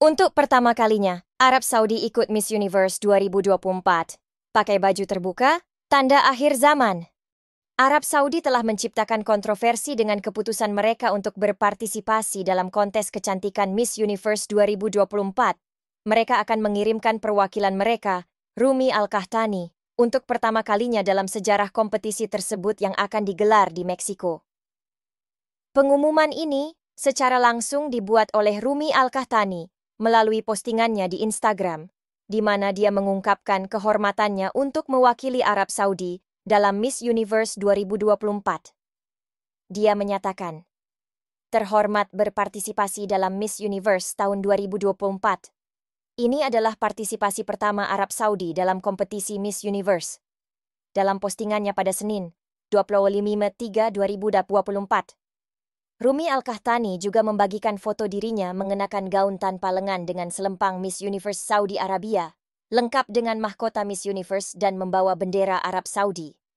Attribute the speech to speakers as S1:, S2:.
S1: Untuk pertama kalinya, Arab Saudi ikut Miss Universe 2024. Pakai baju terbuka, tanda akhir zaman. Arab Saudi telah menciptakan kontroversi dengan keputusan mereka untuk berpartisipasi dalam kontes kecantikan Miss Universe 2024. Mereka akan mengirimkan perwakilan mereka, Rumi Al-Kahtani, untuk pertama kalinya dalam sejarah kompetisi tersebut yang akan digelar di Meksiko. Pengumuman ini secara langsung dibuat oleh Rumi Al-Kahtani, melalui postingannya di Instagram, di mana dia mengungkapkan kehormatannya untuk mewakili Arab Saudi dalam Miss Universe 2024. Dia menyatakan, terhormat berpartisipasi dalam Miss Universe tahun 2024. Ini adalah partisipasi pertama Arab Saudi dalam kompetisi Miss Universe. Dalam postingannya pada Senin, 25 3 2024, Rumi Al-Kahtani juga membagikan foto dirinya mengenakan gaun tanpa lengan dengan selempang Miss Universe Saudi Arabia, lengkap dengan mahkota Miss Universe dan membawa bendera Arab Saudi.